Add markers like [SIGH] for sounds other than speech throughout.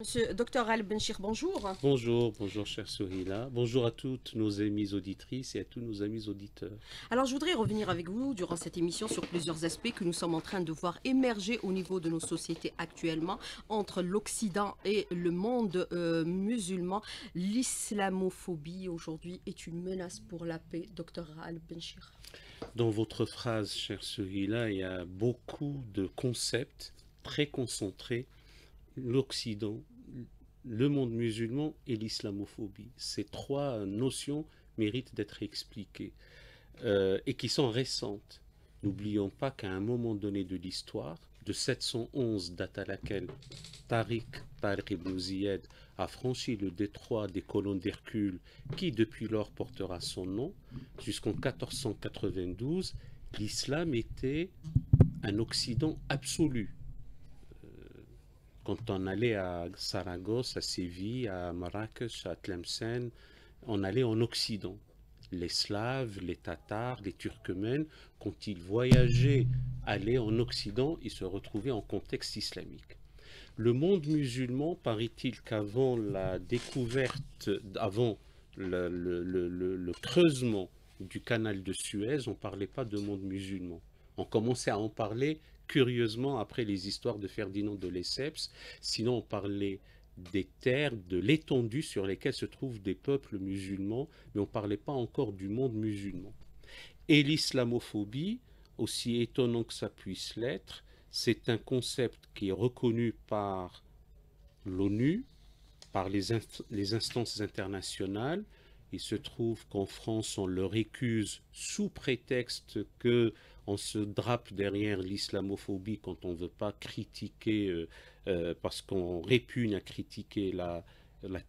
Monsieur Dr Al Benchir, bonjour. Bonjour, bonjour chère Souhila. Bonjour à toutes nos amies auditrices et à tous nos amis auditeurs. Alors je voudrais revenir avec vous durant cette émission sur plusieurs aspects que nous sommes en train de voir émerger au niveau de nos sociétés actuellement entre l'Occident et le monde euh, musulman. L'islamophobie aujourd'hui est une menace pour la paix, Dr Al Benchir. Dans votre phrase, chère Souhila, il y a beaucoup de concepts très concentrés l'Occident le monde musulman et l'islamophobie. Ces trois notions méritent d'être expliquées euh, et qui sont récentes. N'oublions pas qu'à un moment donné de l'histoire, de 711, date à laquelle Tariq, Tariq ibn a franchi le détroit des colonnes d'Hercule, qui depuis lors portera son nom, jusqu'en 1492, l'islam était un Occident absolu, quand on allait à Saragosse, à Séville, à Marrakech, à Tlemcen, on allait en Occident. Les Slaves, les Tatars, les Turkmènes, quand ils voyageaient, allaient en Occident, ils se retrouvaient en contexte islamique. Le monde musulman, paraît-il qu'avant la découverte, avant le, le, creusement du canal de Suez, on ne parlait pas de monde musulman. On commençait à en parler curieusement après les histoires de Ferdinand de Lesseps, sinon on parlait des terres, de l'étendue sur lesquelles se trouvent des peuples musulmans, mais on ne parlait pas encore du monde musulman. Et l'islamophobie, aussi étonnant que ça puisse l'être, c'est un concept qui est reconnu par l'ONU, par les, les, instances internationales. Il se trouve qu'en France, on le récuse sous prétexte que on se drape derrière l'islamophobie quand on ne veut pas critiquer, euh, euh, parce qu'on répugne à critiquer la,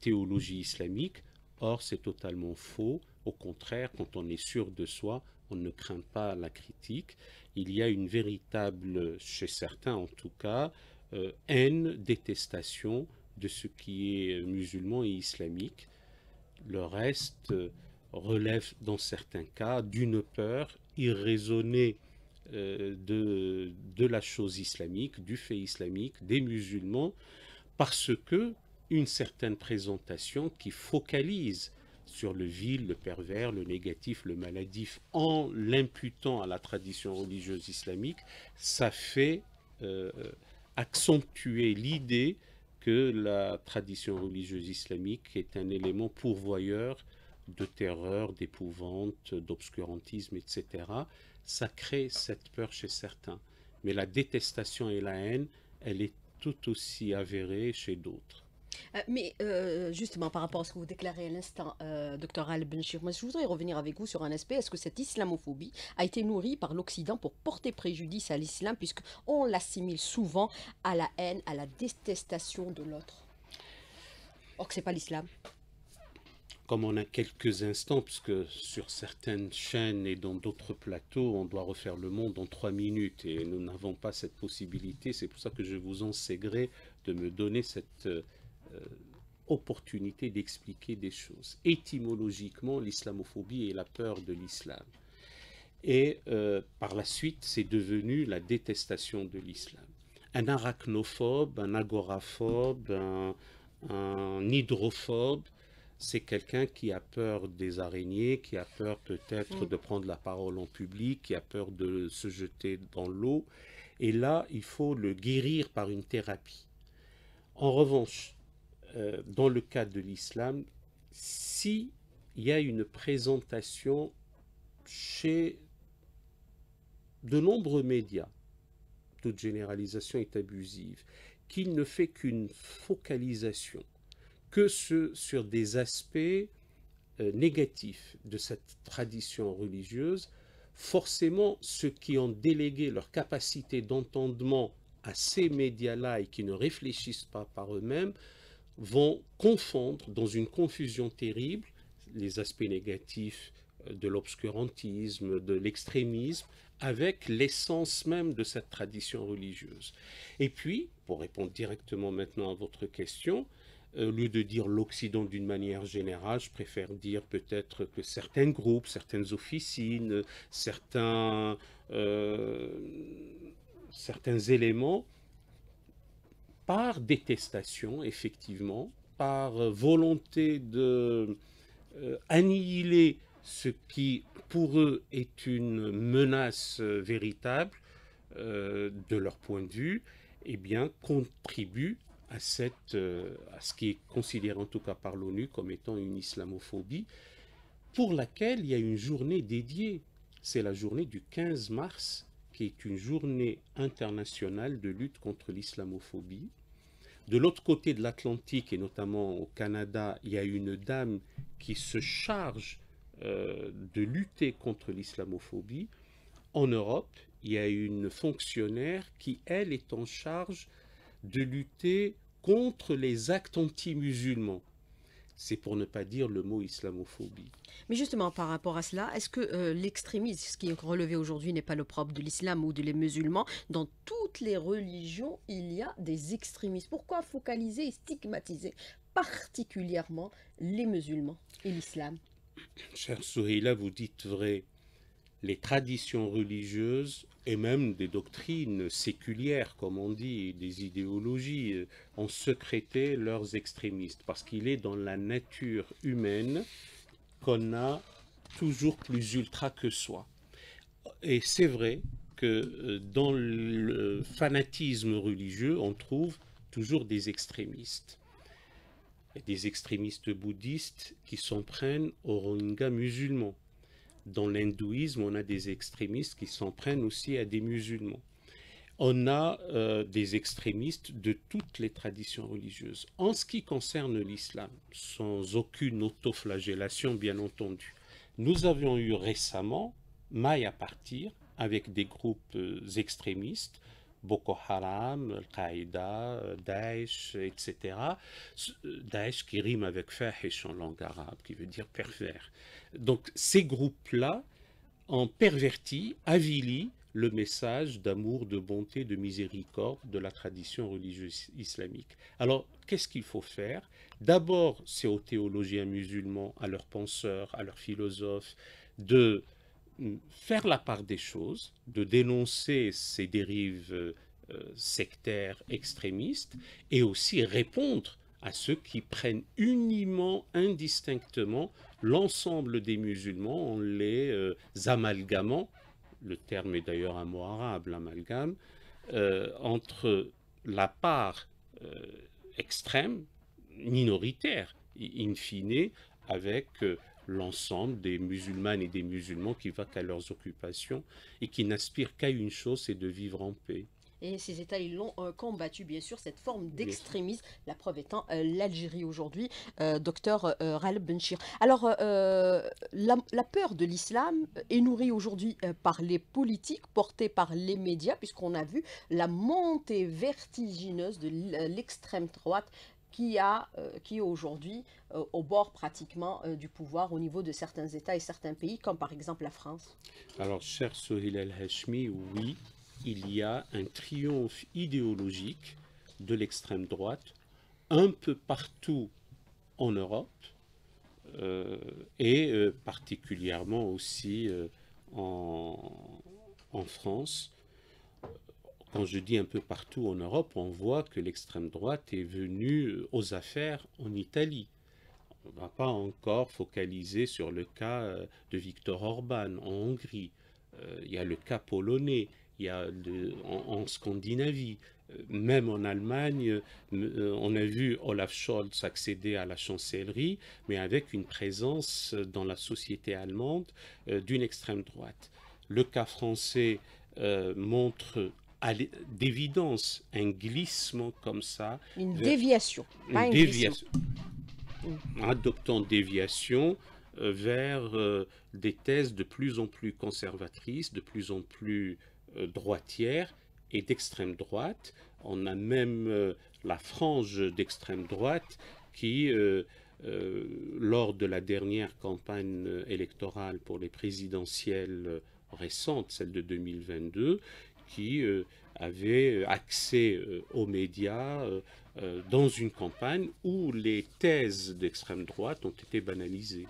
théologie islamique. Or, c'est totalement faux. Au contraire, quand on est sûr de soi, on ne craint pas la critique. Il y a une véritable, chez certains en tout cas, euh, haine, détestation de ce qui est musulman et islamique. Le reste relève dans certains cas d'une peur irraisonnée euh, de, la chose islamique, du fait islamique, des musulmans, parce que une certaine présentation qui focalise sur le vil, le pervers, le négatif, le maladif, en l'imputant à la tradition religieuse islamique, ça fait euh, accentuer l'idée que la tradition religieuse islamique est un élément pourvoyeur de terreur, d'épouvante, d'obscurantisme, etc ça crée cette peur chez certains. Mais la détestation et la haine, elle est tout aussi avérée chez d'autres. Euh, mais euh, justement, par rapport à ce que vous déclarez à l'instant, euh, docteur Al Benchir, je voudrais revenir avec vous sur un aspect. Est-ce que cette islamophobie a été nourrie par l'Occident pour porter préjudice à l'islam, puisqu'on l'assimile souvent à la haine, à la détestation de l'autre Or que ce n'est pas l'islam comme on a quelques instants, puisque sur certaines chaînes et dans d'autres plateaux, on doit refaire le monde en trois minutes et nous n'avons pas cette possibilité. C'est pour ça que je vous en gré de me donner cette euh, opportunité d'expliquer des choses. Étymologiquement, l'islamophobie est la peur de l'islam. Et euh, par la suite, c'est devenu la détestation de l'islam. Un arachnophobe, un agoraphobe, un hydrophobe, c'est quelqu'un qui a peur des araignées, qui a peur peut-être mm. de prendre la parole en public, qui a peur de se jeter dans l'eau. Et là, il faut le guérir par une thérapie. En revanche, euh, dans le cas de l'islam, si il y a une présentation chez de nombreux médias, toute généralisation est abusive, qu'il ne fait qu'une focalisation que ce, sur des aspects euh, négatifs de cette tradition religieuse, forcément ceux qui ont délégué leur capacité d'entendement à ces médias-là et qui ne réfléchissent pas par eux-mêmes vont confondre dans une confusion terrible les aspects négatifs euh, de l'obscurantisme, de l'extrémisme, avec l'essence même de cette tradition religieuse. Et puis, pour répondre directement maintenant à votre question, euh, lieu de dire l'Occident d'une manière générale, je préfère dire peut-être que certains groupes, certaines officines, certains, euh, certains éléments, par détestation, effectivement, par volonté de euh, annihiler ce qui, pour eux, est une menace véritable, de leur point de vue, et eh bien, contribuent à, cette, euh, à ce qui est considéré en tout cas par l'ONU comme étant une islamophobie, pour laquelle il y a une journée dédiée. C'est la journée du 15 mars, qui est une journée internationale de lutte contre l'islamophobie. De l'autre côté de l'Atlantique, et notamment au Canada, il y a une dame qui se charge euh, de lutter contre l'islamophobie. En Europe, il y a une fonctionnaire qui, elle, est en charge de lutter contre les actes anti-musulmans. C'est pour ne pas dire le mot islamophobie. Mais justement, par rapport à cela, est-ce que euh, l'extrémisme, ce qui est relevé aujourd'hui, n'est pas le propre de l'islam ou de les musulmans Dans toutes les religions, il y a des extrémistes. Pourquoi focaliser et stigmatiser particulièrement les musulmans et l'islam Cher Souheila, vous dites vrai les traditions religieuses et même des doctrines séculières, comme on dit, des idéologies, euh, ont secrété leurs extrémistes, parce qu'il est dans la nature humaine qu'on a toujours plus ultra que soi. Et c'est vrai que euh, dans le fanatisme religieux, on trouve toujours des extrémistes. des extrémistes bouddhistes qui s'en prennent aux Rohingyas musulmans dans l'hindouisme, on a des extrémistes qui s'en prennent aussi à des musulmans. On a euh, des extrémistes de toutes les traditions religieuses. En ce qui concerne l'islam, sans aucune autoflagellation, bien entendu, nous avions eu récemment maille à partir avec des groupes euh, extrémistes Boko Haram, Al-Qaïda, euh, Daesh, etc. Euh, Daesh qui rime avec fahish en langue arabe, qui veut dire pervers. Donc ces groupes-là ont perverti, avili le message d'amour, de bonté, de miséricorde de la tradition religieuse islamique. Alors, qu'est-ce qu'il faut faire D'abord, c'est aux théologiens musulmans, à leurs penseurs, à leurs philosophes, de faire la part des choses, de dénoncer ces dérives euh, sectaires extrémistes et aussi répondre à ceux qui prennent uniment, indistinctement, l'ensemble des musulmans en les euh, amalgamant, le terme est d'ailleurs un mot arabe, l'amalgame, euh, entre la part extrême, minoritaire, in fine, avec l'ensemble des musulmanes et des musulmans qui va qu'à leurs occupations et qui n'aspirent qu'à une chose, c'est de vivre en paix. Et ces États, ils l'ont euh, combattu, bien sûr, cette forme d'extrémisme, la preuve étant euh, l'Algérie aujourd'hui, euh, docteur Ral Benchir. Alors, la, peur de l'islam est nourrie aujourd'hui par les politiques, portées par les médias, puisqu'on a vu la montée vertigineuse de l'extrême droite qui, a, euh, qui est aujourd'hui euh, au bord pratiquement euh, du pouvoir au niveau de certains États et certains pays, comme par exemple la France Alors, cher Sohil El-Hashmi, oui, il y a un triomphe idéologique de l'extrême droite un peu partout en Europe et particulièrement aussi en, France quand je dis un peu partout en Europe, on voit que l'extrême droite est venue euh, aux affaires en Italie. On ne va pas encore focaliser sur le cas euh, de Viktor Orban en Hongrie. Euh, il y a le cas polonais, il y a en, Scandinavie, même en Allemagne, on a vu Olaf Scholz accéder à la chancellerie, mais avec une présence dans la société allemande d'une extrême droite. Le cas français montre d'évidence un glissement comme ça. Une déviation. Une déviation. Mm. Adoptant déviation euh, vers euh, des thèses de plus en plus conservatrices, de plus en plus euh, droitières et d'extrême droite. On a même la frange d'extrême droite qui lors de la dernière campagne électorale pour les présidentielles récentes, celle de 2022, qui euh, avait euh, accès euh, aux médias dans une campagne où les thèses d'extrême droite ont été banalisées.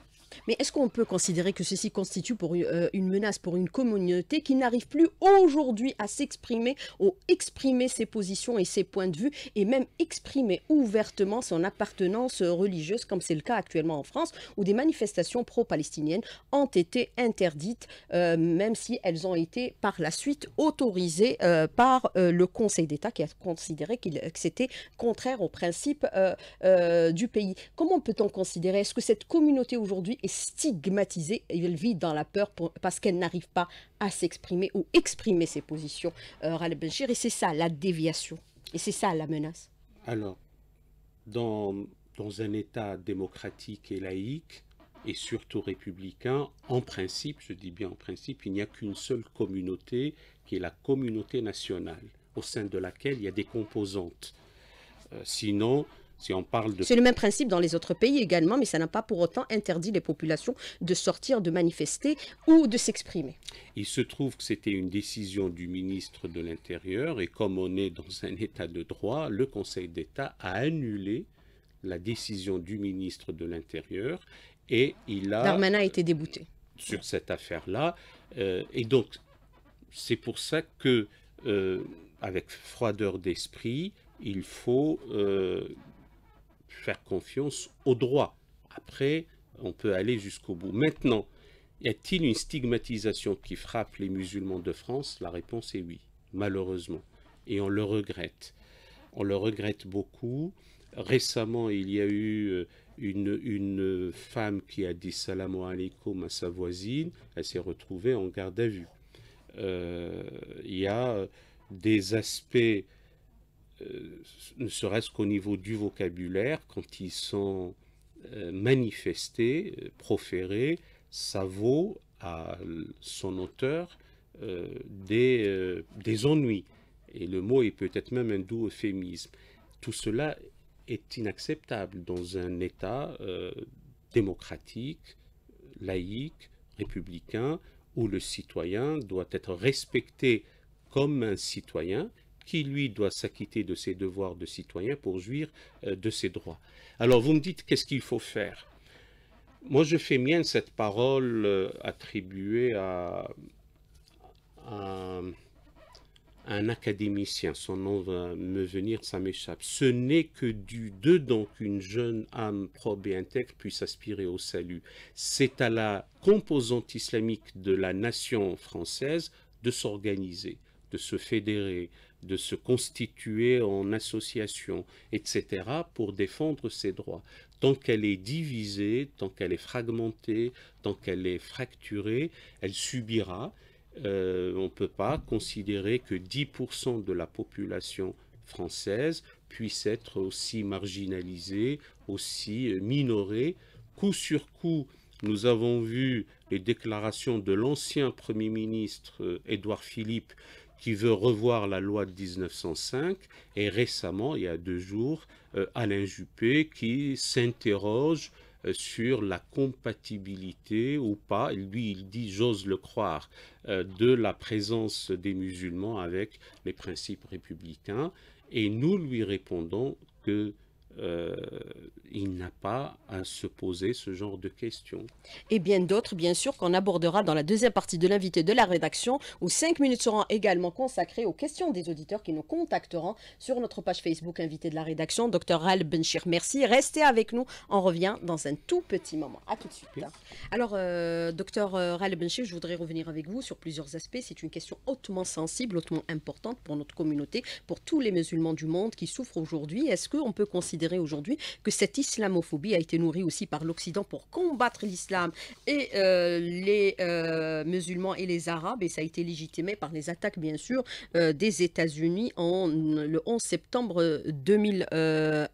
Mais est-ce qu'on peut considérer que ceci constitue pour euh, une, menace pour une communauté qui n'arrive plus aujourd'hui à s'exprimer ou exprimer ses positions et ses points de vue et même exprimer ouvertement son appartenance religieuse comme c'est le cas actuellement en France où des manifestations pro-palestiniennes ont été interdites euh, même si elles ont été par la suite autorisées euh, par le Conseil d'État qui a considéré que c'était contraire aux principes du pays. Comment peut-on considérer Est-ce que cette communauté aujourd'hui est stigmatisée et elle vit dans la peur parce qu'elle n'arrive pas à s'exprimer ou exprimer ses positions, euh, Et c'est ça la déviation. Et c'est ça la menace. Alors, dans, dans un État démocratique et laïque, et surtout républicain, en principe, je dis bien en principe, il n'y a qu'une seule communauté, qui est la communauté nationale, au sein de laquelle il y a des composantes. Euh, sinon, on parle C'est le même principe dans les autres pays également, mais ça n'a pas pour autant interdit les populations de sortir, de manifester ou de s'exprimer. Il se trouve que c'était une décision du ministre de l'Intérieur et comme on est dans un état de droit, le Conseil d'État a annulé la décision du ministre de l'Intérieur et il a... a été débouté. Euh, sur cette affaire-là. Euh, et donc, c'est pour ça que, euh, avec froideur d'esprit, il faut faire confiance au droit. Après, on peut aller jusqu'au bout. Maintenant, y a-t-il une stigmatisation qui frappe les musulmans de France La réponse est oui, malheureusement. Et on le regrette. On le regrette beaucoup. Récemment, il y a eu euh, une, une femme qui a dit salam alaikum à sa voisine. Elle s'est retrouvée en garde à vue. Euh, il y a des aspects euh, ne serait-ce qu'au niveau du vocabulaire, quand ils sont euh, manifestés, euh, proférés, ça vaut à son auteur des, ennuis. Et le mot est peut-être même un doux euphémisme. Tout cela est inacceptable dans un État démocratique, laïque, républicain, où le citoyen doit être respecté comme un citoyen qui lui doit s'acquitter de ses devoirs de citoyen pour jouir euh, de ses droits. Alors vous me dites qu'est-ce qu'il faut faire Moi je fais mienne cette parole euh, attribuée à, un académicien, son nom va me venir, ça m'échappe. Ce n'est que du dedans qu'une jeune âme probe et intègre puisse aspirer au salut. C'est à la composante islamique de la nation française de s'organiser, de se fédérer, de se constituer en association, etc., pour défendre ses droits. Tant qu'elle est divisée, tant qu'elle est fragmentée, tant qu'elle est fracturée, elle subira. Euh, on ne peut pas considérer que 10% de la population française puisse être aussi marginalisée, aussi euh, minorée. Coup sur coup, nous avons vu les déclarations de l'ancien Premier ministre euh, Édouard Philippe qui veut revoir la loi de 1905. Et récemment, il y a deux jours, euh, Alain Juppé qui s'interroge euh, sur la compatibilité ou pas, lui il dit j'ose le croire, euh, de la présence des musulmans avec les principes républicains et nous lui répondons que euh, il n'a pas à se poser ce genre de questions. Et bien d'autres, bien sûr, qu'on abordera dans la deuxième partie de l'invité de la rédaction, où cinq minutes seront également consacrées aux questions des auditeurs qui nous contacteront sur notre page Facebook invité de la rédaction. Docteur Al Benchir, merci. Restez avec nous. On revient dans un tout petit moment. À tout de suite. Alors, euh, docteur euh, Rael Benchir, je voudrais revenir avec vous sur plusieurs aspects. C'est une question hautement sensible, hautement importante pour notre communauté, pour tous les musulmans du monde qui souffrent aujourd'hui. Est-ce qu'on peut considérer aujourd'hui que cette islamophobie a été nourrie aussi par l'Occident pour combattre l'islam et euh, les euh, musulmans et les arabes, et ça a été légitimé par les attaques, bien sûr, euh, des États-Unis en, le 11 septembre 2001,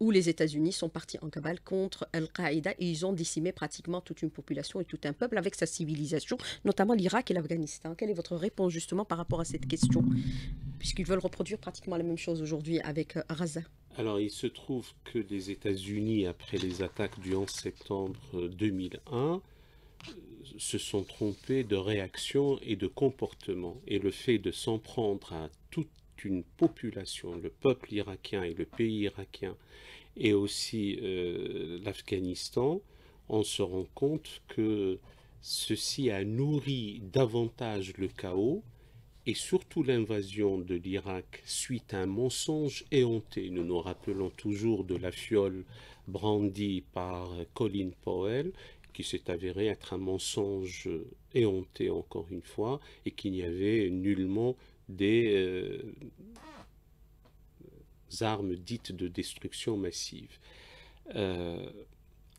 où les États-Unis sont partis en cabale contre Al-Qaïda et ils ont décimé pratiquement toute une population et tout un peuple avec sa civilisation, notamment l'Irak et l'Afghanistan. Quelle est votre réponse justement par rapport à cette question Puisqu'ils veulent reproduire pratiquement la même chose aujourd'hui avec Raza. Alors, il se trouve que les États-Unis, après les attaques du 11 septembre 2001, se sont trompés de réaction et de comportement. Et le fait de s'en prendre à toute une population, le peuple irakien et le pays irakien, et aussi euh, l'Afghanistan, on se rend compte que ceci a nourri davantage le chaos et surtout l'invasion de l'Irak suite à un mensonge éhonté. Nous nous rappelons toujours de la fiole brandie par Colin Powell, qui s'est avéré être un mensonge éhonté encore une fois, et qu'il n'y avait nullement des euh, armes dites de destruction massive. Euh,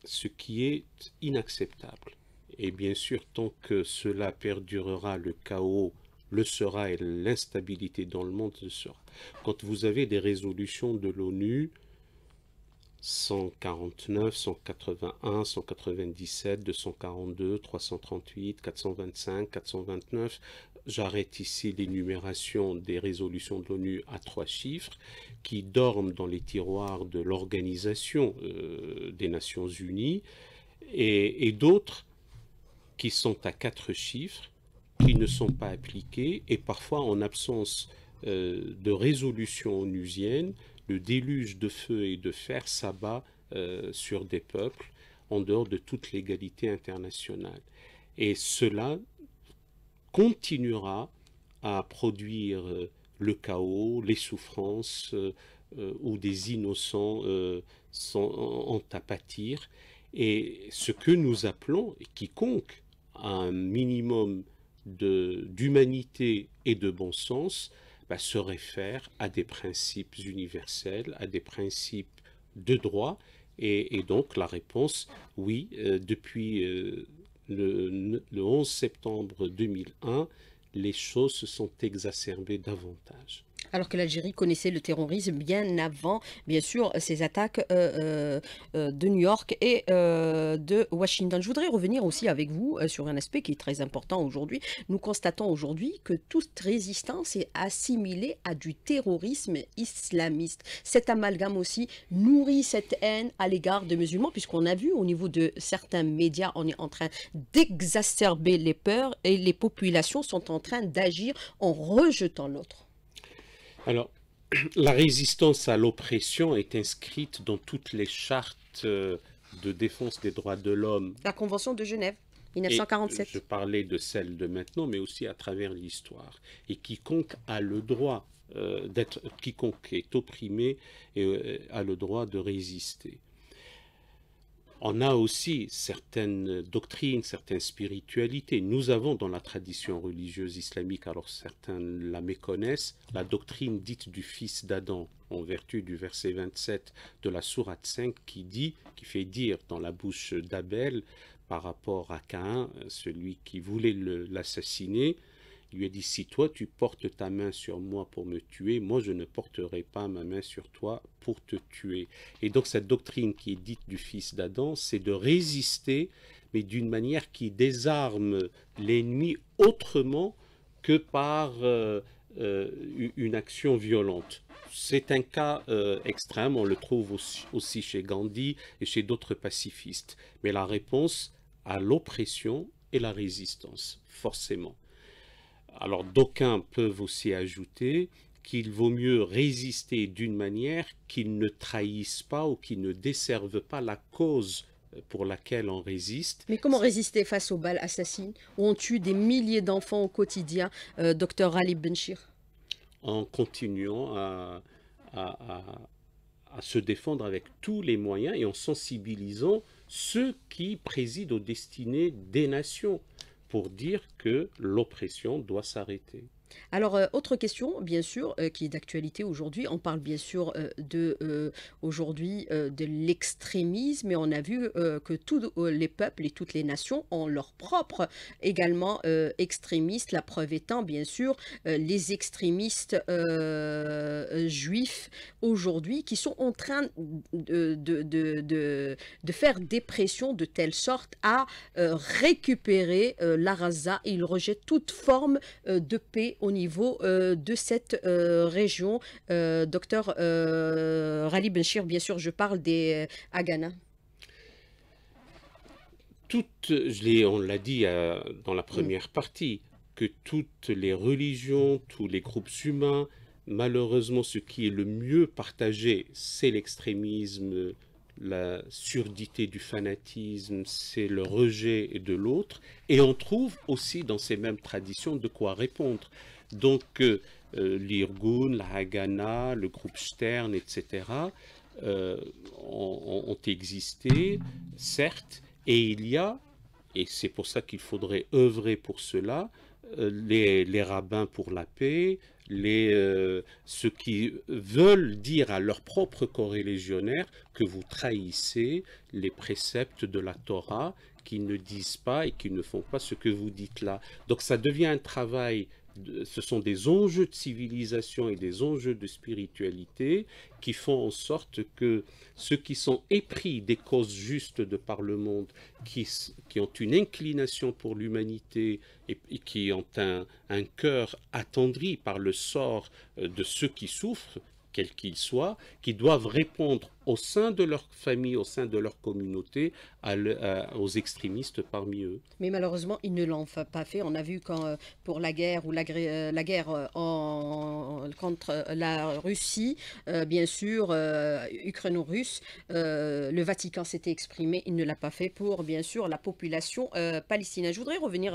ce qui est inacceptable. Et bien sûr, tant que cela perdurera le chaos le sera et l'instabilité dans le monde le sera. Quand vous avez des résolutions de l'ONU, 149, 181, 197, 242, 338, 425, 429. J'arrête ici l'énumération des résolutions de l'ONU à trois chiffres qui dorment dans les tiroirs de l'Organisation euh, des Nations Unies et, et d'autres qui sont à quatre chiffres qui ne sont pas appliquées et parfois en absence euh, de résolution onusienne, le déluge de feu et de fer s'abat euh, sur des peuples en dehors de toute légalité internationale. Et cela continuera à produire euh, le chaos, les souffrances euh, où des innocents sont, ont à pâtir. Et ce que nous appelons, quiconque, à un minimum d'humanité et de bon sens bah, se réfère à des principes universels, à des principes de droit. Et, donc la réponse, oui, euh, depuis euh, le, le 11 septembre 2001, les choses se sont exacerbées davantage alors que l'Algérie connaissait le terrorisme bien avant, bien sûr, ces attaques euh, euh, euh, de New York et de Washington. Je voudrais revenir aussi avec vous sur un aspect qui est très important aujourd'hui. Nous constatons aujourd'hui que toute résistance est assimilée à du terrorisme islamiste. Cet amalgame aussi nourrit cette haine à l'égard des musulmans, puisqu'on a vu au niveau de certains médias, on est en train d'exacerber les peurs et les populations sont en train d'agir en rejetant l'autre. Alors, [CLEARS THROAT] la résistance à l'oppression est inscrite dans toutes les chartes euh, de défense des droits de l'homme. La Convention de Genève. 1947. je parlais de celle de maintenant, mais aussi à travers l'histoire. Et quiconque a le droit euh, d'être, quiconque est opprimé et, euh, a le droit de résister on a aussi certaines doctrines, certaines spiritualités. Nous avons dans la tradition religieuse islamique, alors certains la méconnaissent, la doctrine dite du fils d'Adam, en vertu du verset 27 de la sourate 5 qui dit, qui fait dire dans la bouche d'Abel par rapport à Cain, euh, celui qui voulait l'assassiner, il lui a dit, si toi tu portes ta main sur moi pour me tuer, moi je ne porterai pas ma main sur toi pour te tuer. Et donc cette doctrine qui est dite du fils d'Adam, c'est de résister, mais d'une manière qui désarme l'ennemi autrement que par euh, euh, une action violente. C'est un cas euh, extrême, on le trouve aussi chez Gandhi et chez d'autres pacifistes. Mais la réponse à l'oppression est la résistance, forcément. Alors d'aucuns peuvent aussi ajouter qu'il vaut mieux résister d'une manière qu'ils ne trahissent pas ou qu'ils ne desservent pas la cause euh, pour laquelle on résiste. Mais comment résister face aux balles assassines où on tue des milliers d'enfants au quotidien, euh, docteur Ali Benchir En continuant à, à, se défendre avec tous les moyens et en sensibilisant ceux qui président aux destinées des nations pour dire que l'oppression doit s'arrêter. Alors, euh, autre question, bien sûr, euh, qui est d'actualité aujourd'hui. On parle bien sûr euh, de aujourd'hui de l'extrémisme, et on a vu que tous les peuples et toutes les nations ont leur propre également extrémiste. La preuve étant, bien sûr, les extrémistes juifs aujourd'hui qui sont en train de, de, faire des pressions de telle sorte à récupérer la Raza. Ils rejettent toute forme de paix au niveau euh, de cette euh, région. Euh, docteur Rali Benchir, bien sûr, je parle des Agana. Toutes, on l'a dit dans la mm. première partie, que toutes les religions, tous les groupes humains, malheureusement, ce qui est le mieux partagé, c'est l'extrémisme la surdité du fanatisme, c'est le rejet de l'autre, et on trouve aussi dans ces mêmes traditions de quoi répondre. Donc euh, euh, l'Irgun, la Haganah, le groupe Stern, etc., euh, ont, existé, certes, et il y a, et c'est pour ça qu'il faudrait œuvrer pour cela, les, rabbins pour la paix, les, euh, ceux qui veulent dire à leur leurs propres légionnaire que vous trahissez les préceptes de la Torah qui ne disent pas et qui ne font pas ce que vous dites là. Donc ça devient un travail ce sont des enjeux de civilisation et des enjeux de spiritualité qui font en sorte que ceux qui sont épris des causes justes de par le monde, qui, qui ont une inclination pour l'humanité et, qui ont un, un cœur attendri par le sort euh, de ceux qui souffrent, quels qu'ils soient, qui doivent répondre au sein de leur famille, au sein de leur communauté, aux extrémistes parmi eux. Mais malheureusement, ils ne l'ont pas fait. On a vu quand, euh, pour la guerre ou la, euh, guerre euh, contre la Russie, bien sûr, ukraino-russe, le Vatican s'était exprimé. Il ne l'a pas fait pour, bien sûr, la population palestinienne. Je voudrais revenir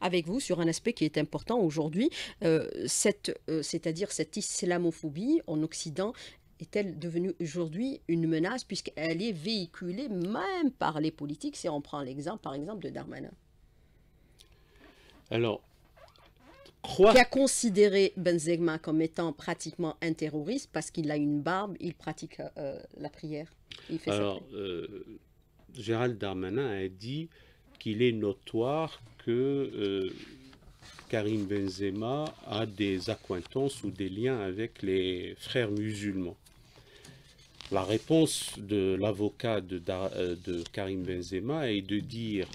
avec vous sur un aspect qui est important aujourd'hui, c'est-à-dire cette islamophobie en Occident est-elle devenue aujourd'hui une menace puisqu'elle est véhiculée même par les politiques, si on prend l'exemple par exemple de Darmanin Alors, qui a considéré Benzema comme étant pratiquement un terroriste parce qu'il a une barbe, il pratique euh, la prière. Il Alors, euh, Gérald Darmanin a dit qu'il est notoire que euh, Karim Benzema a des acquaintances ou des liens avec les frères musulmans. La réponse de l'avocat euh, de, Karim Benzema est de dire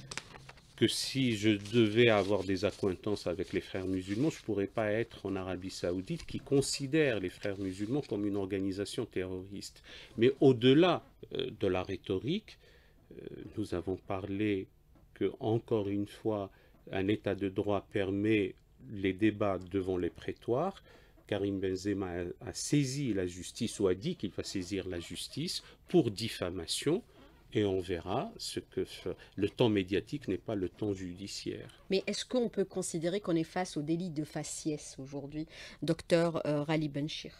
que si je devais avoir des accointances avec les frères musulmans, je ne pourrais pas être en Arabie Saoudite qui considère les frères musulmans comme une organisation terroriste. Mais au-delà euh, de la rhétorique, euh, nous avons parlé que, encore une fois, un état de droit permet les débats devant les prétoires, Karim Benzema a, saisi la justice ou a dit qu'il va saisir la justice pour diffamation et on verra ce que le temps médiatique n'est pas le temps judiciaire. Mais est-ce qu'on peut considérer qu'on est face au délit de faciès aujourd'hui, docteur euh, Rali Benchir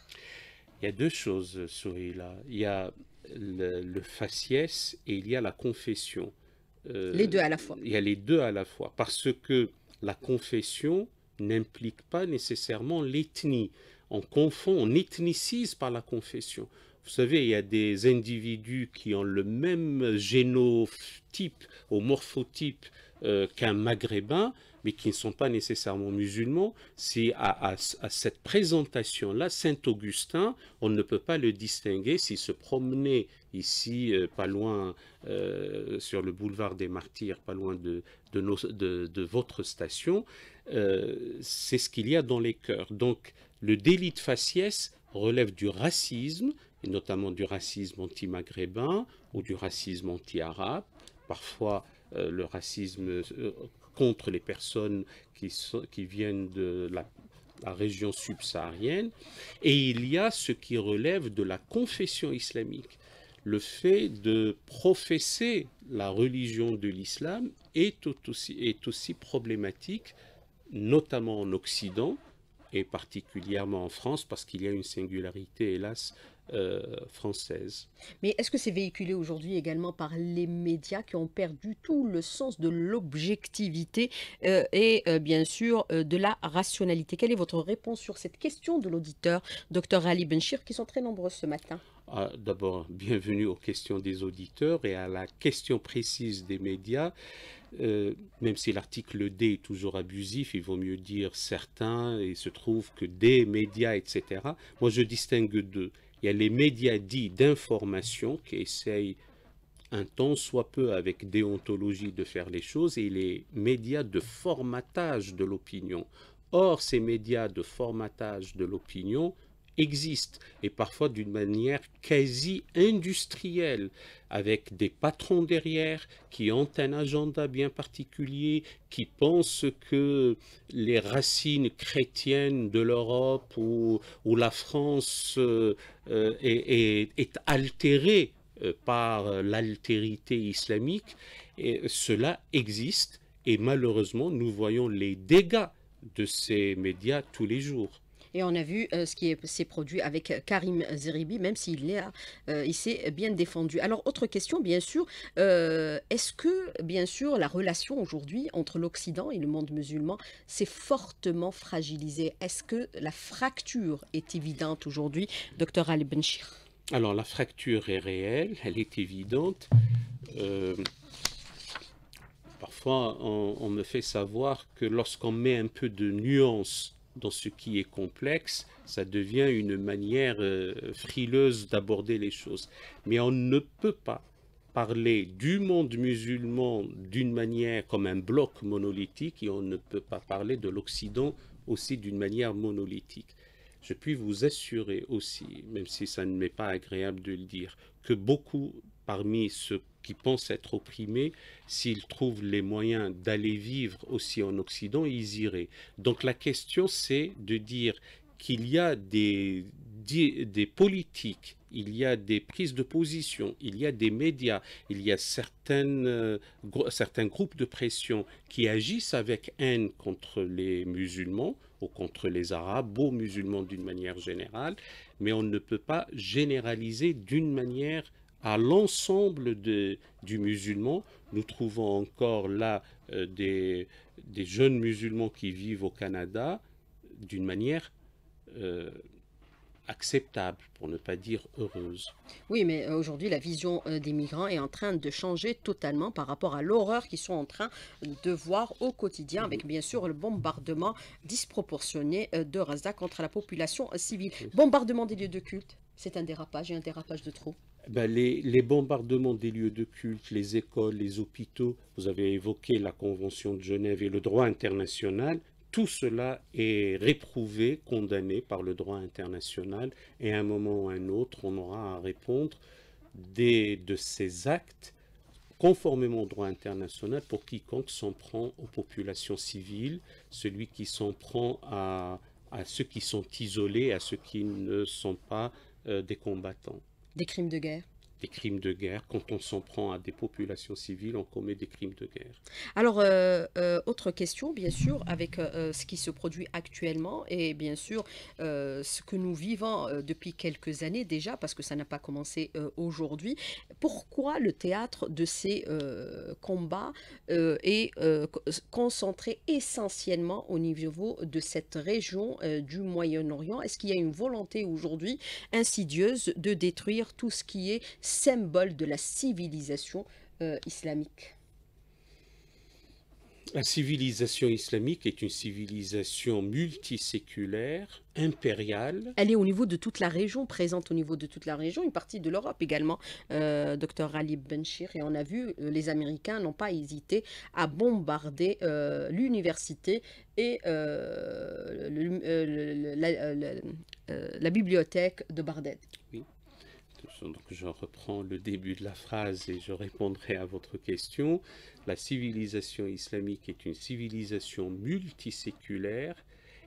Il y a deux choses, euh, là, Il y a le, faciès et il y a la confession. Euh, les deux à la fois. Il y a les deux à la fois parce que la confession n'implique pas nécessairement l'ethnie. On confond, on ethnicise par la confession. Vous savez, il y a des individus qui ont le même génotype ou morphotype euh, qu'un maghrébin, mais qui ne sont pas nécessairement musulmans. Si à, cette présentation-là, Saint-Augustin, on ne peut pas le distinguer s'il se promenait ici, euh, pas loin, euh, sur le boulevard des Martyrs, pas loin de votre station, euh, c'est ce qu'il y a dans les cœurs. Donc le délit de faciès relève du racisme, et notamment du racisme anti-maghrébin ou du racisme anti-arabe, parfois euh, le racisme euh, contre les personnes qui, viennent de la, région subsaharienne, et il y a ce qui relève de la confession islamique. Le fait de professer la religion de l'islam est, est aussi, problématique notamment en Occident, et particulièrement en France, parce qu'il y a une singularité, hélas, euh, française. Mais est-ce que c'est véhiculé aujourd'hui également par les médias qui ont perdu tout le sens de l'objectivité euh, et euh, bien sûr de la rationalité Quelle est votre réponse sur cette question de l'auditeur, docteur Ali Benchir, qui sont très nombreux ce matin ah, D'abord, bienvenue aux questions des auditeurs et à la question précise des médias. Euh, même si l'article D est toujours abusif, il vaut mieux dire certains, il se trouve que des médias, etc. Moi, je distingue deux. Il y a les médias dits d'information qui essayent un temps soit peu avec déontologie de faire les choses, et les médias de formatage de l'opinion. Or, ces médias de formatage de l'opinion existe, et parfois d'une manière quasi industrielle, avec des patrons derrière qui ont un agenda bien particulier, qui pensent que les racines chrétiennes de l'Europe ou, la France euh, euh, est, altérée euh, par l'altérité islamique, et cela existe et malheureusement nous voyons les dégâts de ces médias tous les jours. Et on a vu euh, ce qui s'est produit avec Karim Zeribi, même s'il euh, il s'est bien défendu. Alors, autre question, bien sûr, euh, est-ce que, bien sûr, la relation aujourd'hui entre l'Occident et le monde musulman s'est fortement fragilisée Est-ce que la fracture est évidente aujourd'hui, docteur Al Benchir Alors, la fracture est réelle, elle est évidente. Parfois, on, on me fait savoir que lorsqu'on met un peu de nuance dans ce qui est complexe, ça devient une manière euh, frileuse d'aborder les choses. Mais on ne peut pas parler du monde musulman d'une manière comme un bloc monolithique et on ne peut pas parler de l'Occident aussi d'une manière monolithique. Je puis vous assurer aussi, même si ça ne m'est pas agréable de le dire, que beaucoup parmi ceux qui pensent être opprimés, s'ils trouvent les moyens d'aller vivre aussi en Occident, ils iraient. Donc la question, c'est de dire qu'il y a des, des, politiques, il y a des prises de position, il y a des médias, il y a certaines, euh, certains groupes de pression qui agissent avec haine contre les musulmans ou contre les arabes, ou musulmans d'une manière générale, mais on ne peut pas généraliser d'une manière à l'ensemble du musulman. Nous trouvons encore là euh, des, jeunes musulmans qui vivent au Canada d'une manière euh, acceptable, pour ne pas dire heureuse. Oui, mais euh, aujourd'hui, la vision des migrants est en train de changer totalement par rapport à l'horreur qu'ils sont en train de voir au quotidien, avec bien sûr le bombardement disproportionné de Raza contre la population civile. Bombardement des lieux de culte, c'est un dérapage et un dérapage de trop. Ben, les, bombardements des lieux de culte, les écoles, les hôpitaux, vous avez évoqué la Convention de Genève et le droit international, tout cela est réprouvé, condamné par le droit international, et à un moment ou à un autre, on aura à répondre de ces actes conformément au droit international pour quiconque s'en prend aux populations civiles, celui qui s'en prend à, ceux qui sont isolés, à ceux qui ne sont pas euh, des combattants des crimes de guerre des crimes de guerre. Quand on s'en prend à des populations civiles, on commet des crimes de guerre. Alors, euh, euh, autre question, bien sûr, avec euh, ce qui se produit actuellement et bien sûr ce que nous vivons depuis quelques années déjà, parce que ça n'a pas commencé aujourd'hui. Pourquoi le théâtre de ces combats est concentré essentiellement au niveau de cette région du Moyen-Orient Est-ce qu'il y a une volonté aujourd'hui insidieuse de détruire tout ce qui est symbole de la civilisation euh, islamique. La civilisation islamique est une civilisation multiséculaire, impériale. Elle est au niveau de toute la région, présente au niveau de toute la région, une partie de l'Europe également, euh, docteur Ali Benchir. Et on a vu, euh, les Américains n'ont pas hésité à bombarder euh, l'université et la, bibliothèque de Bardet. Oui donc je reprends le début de la phrase et je répondrai à votre question. La civilisation islamique est une civilisation multiséculaire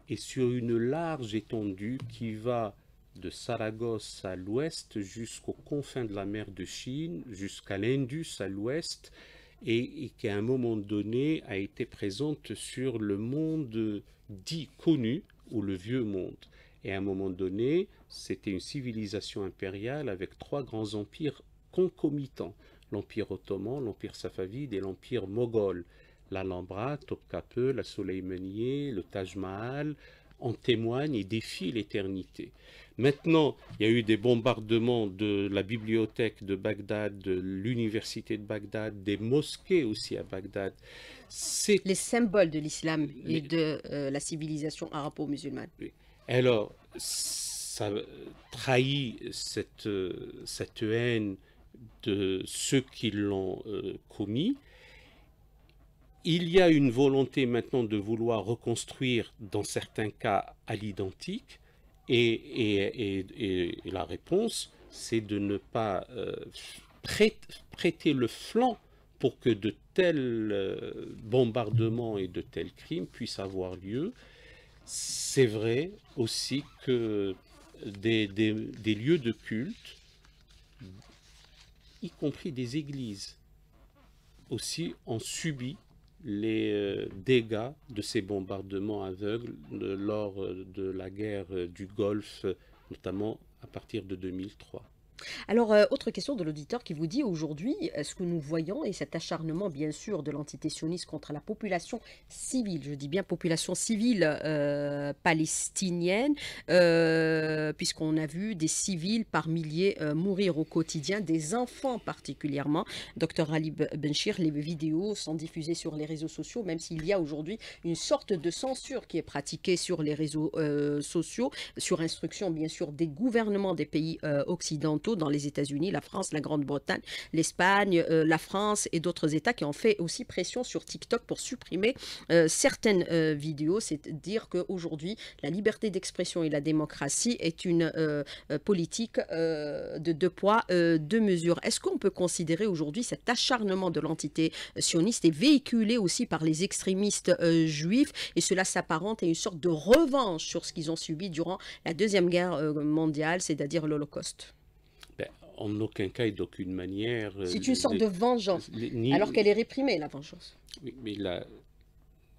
et sur une large étendue qui va de Saragosse à l'ouest jusqu'aux confins de la mer de Chine, jusqu'à l'Indus à l'ouest, et, et, qui à un moment donné a été présente sur le monde dit connu ou le vieux monde. Et à un moment donné, c'était une civilisation impériale avec trois grands empires concomitants, l'Empire ottoman, l'Empire safavide et l'Empire moghol. L'Alhambra, Topkapi, la Meunier, le Taj Mahal, en témoignent et défient l'éternité. Maintenant, il y a eu des bombardements de la bibliothèque de Bagdad, de l'université de Bagdad, des mosquées aussi à Bagdad. C'est les symboles de l'islam et de euh, la civilisation arabo-musulmane. Alors, ça trahit cette, cette haine de ceux qui l'ont euh, commis. Il y a une volonté maintenant de vouloir reconstruire, dans certains cas, à l'identique. Et, et, et, la réponse, c'est de ne pas euh, prêter, le flanc pour que de tels euh, bombardements et de tels crimes puissent avoir lieu. C'est vrai aussi que des, lieux de culte, y compris des églises, aussi ont subi les euh, dégâts de ces bombardements aveugles lors euh, de la guerre euh, du Golfe, notamment à partir de 2003. Alors, euh, autre question de l'auditeur qui vous dit aujourd'hui, ce que nous voyons et cet acharnement, bien sûr, de l'entité sioniste contre la population civile, je dis bien population civile euh, palestinienne, euh, puisqu'on a vu des civils par milliers mourir au quotidien, des enfants particulièrement. Docteur Ali Benchir, les vidéos sont diffusées sur les réseaux sociaux, même s'il y a aujourd'hui une sorte de censure qui est pratiquée sur les réseaux sociaux, sur instruction, bien sûr, des gouvernements des pays occidentaux dans les États-Unis, la France, la Grande-Bretagne, l'Espagne, euh, la France et d'autres États qui ont fait aussi pression sur TikTok pour supprimer euh, certaines euh, vidéos. C'est à dire qu'aujourd'hui, la liberté d'expression et la démocratie est une politique de deux poids, deux mesures. Est-ce qu'on peut considérer aujourd'hui cet acharnement de l'entité sioniste et véhiculé aussi par les extrémistes juifs et cela s'apparente à une sorte de revanche sur ce qu'ils ont subi durant la Deuxième Guerre mondiale, c'est-à-dire l'Holocauste en aucun cas et d'aucune manière... Euh, c'est une sorte de vengeance, alors qu'elle est réprimée, la vengeance. Oui, mais là,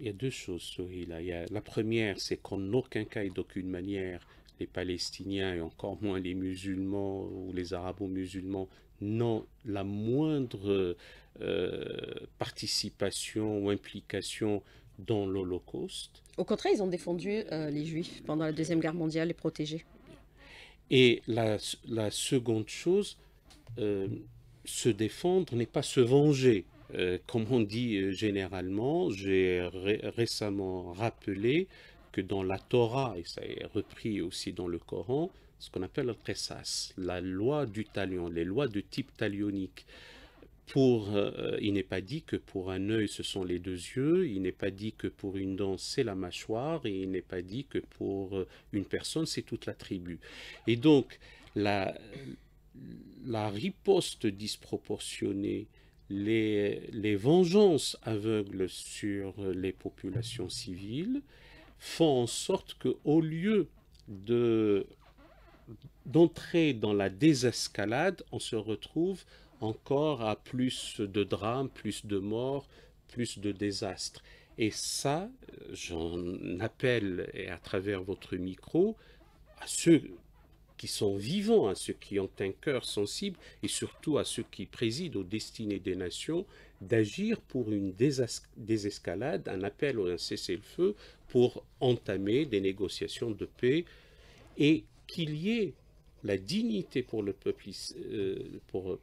il y a deux choses, la première, c'est qu'en aucun cas et d'aucune manière, les Palestiniens et encore moins les musulmans ou les arabo-musulmans n'ont la moindre euh, participation ou implication dans l'Holocauste. Au contraire, ils ont défendu euh, les Juifs pendant la Deuxième Guerre mondiale, et protégés. Et la, seconde chose, euh, se défendre n'est pas se venger. Euh, comme on dit euh, généralement, j'ai récemment rappelé que dans la Torah, et ça est repris aussi dans le Coran, ce qu'on appelle le pressas, la loi du talion, les lois de type talionique. Pour, euh, il n'est pas dit que pour un œil, ce sont les deux yeux, il n'est pas dit que pour une dent, c'est la mâchoire, et il n'est pas dit que pour euh, une personne, c'est toute la tribu. Et donc, la, la riposte disproportionnée, les, les vengeances aveugles sur les populations civiles font en sorte que, au lieu de d'entrer dans la désescalade, on se retrouve encore à plus de drames, plus de morts, plus de désastres. Et ça, j'en appelle, et à travers votre micro, à ceux qui sont vivants, à ceux qui ont un cœur sensible, et surtout à ceux qui président aux destinées des nations, d'agir pour une désescalade, un appel au un cessez-le-feu pour entamer des négociations de paix, et qu'il y ait la dignité pour le peuple, euh, pour,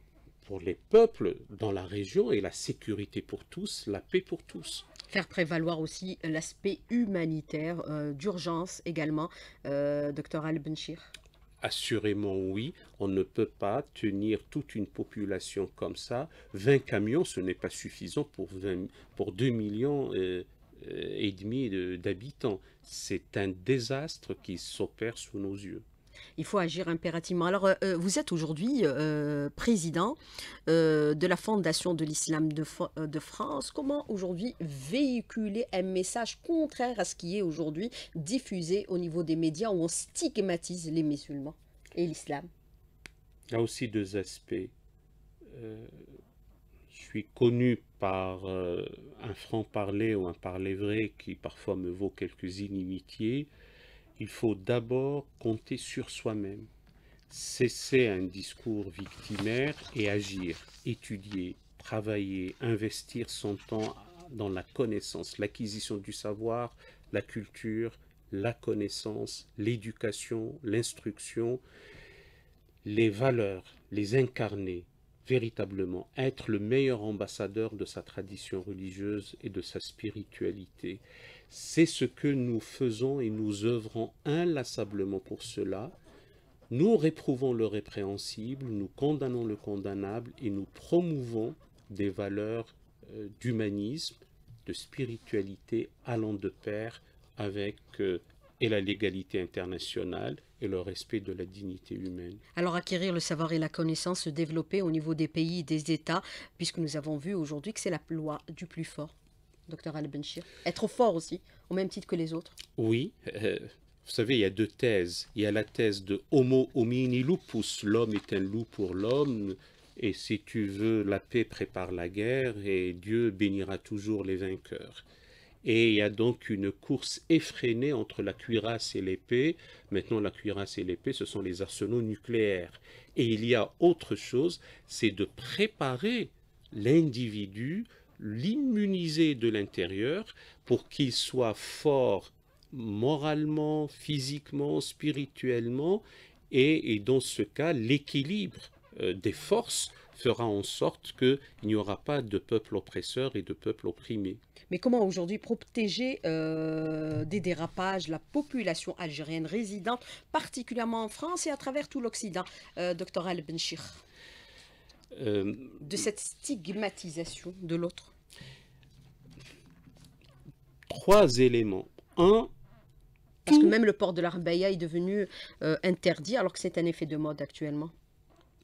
pour les peuples dans la région et la sécurité pour tous, la paix pour tous faire prévaloir aussi l'aspect humanitaire euh, d'urgence également, euh, docteur Al-Benchir Assurément oui, on ne peut pas tenir toute une population comme ça. 20 camions, ce n'est pas suffisant pour, 2,5 2 millions euh, euh, et demi d'habitants. C'est un désastre qui s'opère sous nos yeux. Il faut agir impérativement. Alors, euh, euh, vous êtes aujourd'hui euh, président de la Fondation de l'Islam de, de, France. Comment aujourd'hui véhiculer un message contraire à ce qui est aujourd'hui diffusé au niveau des médias où on stigmatise les musulmans et l'islam Il y a aussi deux aspects. je suis connu par un franc-parler ou un parler vrai qui parfois me vaut quelques inimitiés il faut d'abord compter sur soi-même, cesser un discours victimaire et agir, étudier, travailler, investir son temps dans la connaissance, l'acquisition du savoir, la culture, la connaissance, l'éducation, l'instruction, les valeurs, les incarner véritablement, être le meilleur ambassadeur de sa tradition religieuse et de sa spiritualité, c'est ce que nous faisons et nous œuvrons inlassablement pour cela. Nous réprouvons le répréhensible, nous condamnons le condamnable et nous promouvons des valeurs euh, d'humanisme, de spiritualité allant de pair avec euh, et la légalité internationale et le respect de la dignité humaine. Alors acquérir le savoir et la connaissance, se développer au niveau des pays et des États, puisque nous avons vu aujourd'hui que c'est la loi du plus fort docteur al Être fort aussi, au même titre que les autres Oui. Euh, vous savez, il y a deux thèses. Il y a la thèse de homo homini lupus, l'homme est un loup pour l'homme, et si tu veux la paix, prépare la guerre, et Dieu bénira toujours les vainqueurs. Et il y a donc une course effrénée entre la cuirasse et l'épée. Maintenant, la cuirasse et l'épée, ce sont les arsenaux nucléaires. Et il y a autre chose, c'est de préparer l'individu l'immuniser de l'intérieur pour qu'il soit fort moralement, physiquement, spirituellement, et, dans ce cas, l'équilibre euh, des forces fera en sorte qu'il n'y aura pas de peuple oppresseur et de peuple opprimé. Mais comment aujourd'hui protéger euh, des dérapages la population algérienne résidente, particulièrement en France et à travers tout l'Occident, euh, docteur Al-Benchir de cette stigmatisation de l'autre Trois éléments. Un, parce que même le port de l'Arbaïa est devenu euh, interdit alors que c'est un effet de mode actuellement.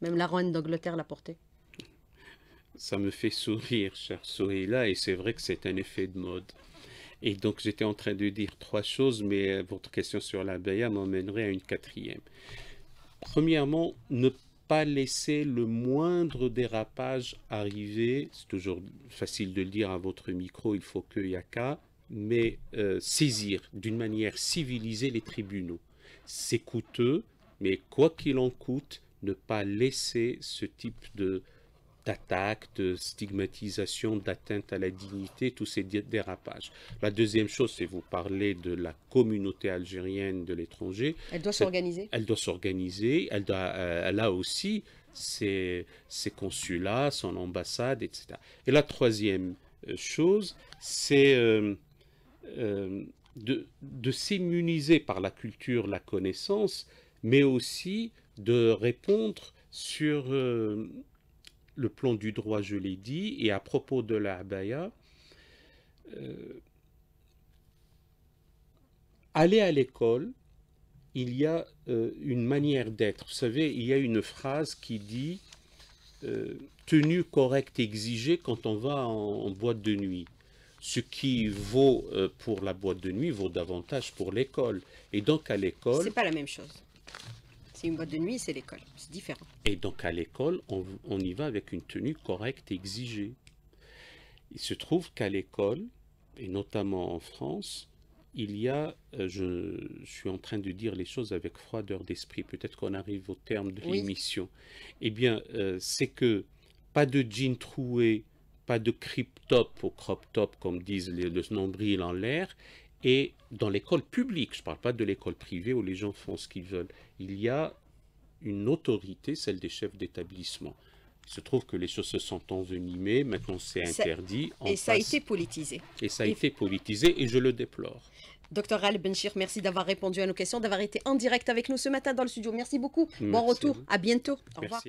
Même la reine d'Angleterre l'a porté. Ça me fait sourire, cher Sohila, et c'est vrai que c'est un effet de mode. Et donc j'étais en train de dire trois choses, mais euh, votre question sur l'Arbaïa m'emmènerait à une quatrième. Premièrement, ne laisser le moindre dérapage arriver. C'est toujours facile de le dire à votre micro, il faut que Yaka, mais euh, saisir d'une manière civilisée les tribunaux. C'est coûteux, mais quoi qu'il en coûte, ne pas laisser ce type de d'attaques, de stigmatisation, d'atteinte à la dignité, tous ces dérapages. La deuxième chose, c'est vous parler de la communauté algérienne de l'étranger. Elle doit s'organiser. Elle doit s'organiser. Elle, euh, a aussi ses, consulats, son ambassade, etc. Et la troisième euh, chose, c'est euh, de, de s'immuniser par la culture, la connaissance, mais aussi de répondre sur le plan du droit, je l'ai dit, et à propos de la abaya, euh, aller à l'école, il y a euh, une manière d'être. Vous savez, il y a une phrase qui dit euh, tenue correcte exigée quand on va en, boîte de nuit ». Ce qui vaut pour la boîte de nuit vaut davantage pour l'école. Et donc à l'école... Ce n'est pas la même chose une boîte de nuit, c'est l'école. C'est différent. Et donc à l'école, on, y va avec une tenue correcte exigée. Il se trouve qu'à l'école, et notamment en France, il y a, euh, je, suis en train de dire les choses avec froideur d'esprit, peut-être qu'on arrive au terme de l'émission. Eh bien, euh, c'est que pas de jean troué, pas de crip top ou crop top, comme disent les, le nombril en l'air, et dans l'école publique, je ne parle pas de l'école privée où les gens font ce qu'ils veulent, il y a une autorité, celle des chefs d'établissement. Il se trouve que les choses se sont envenimées, maintenant c'est interdit. et ça a été politisé. Et ça a été politisé et je le déplore. Docteur Al Benchir, merci d'avoir répondu à nos questions, d'avoir été en direct avec nous ce matin dans le studio. Merci beaucoup. bon retour. À, bientôt. Au revoir.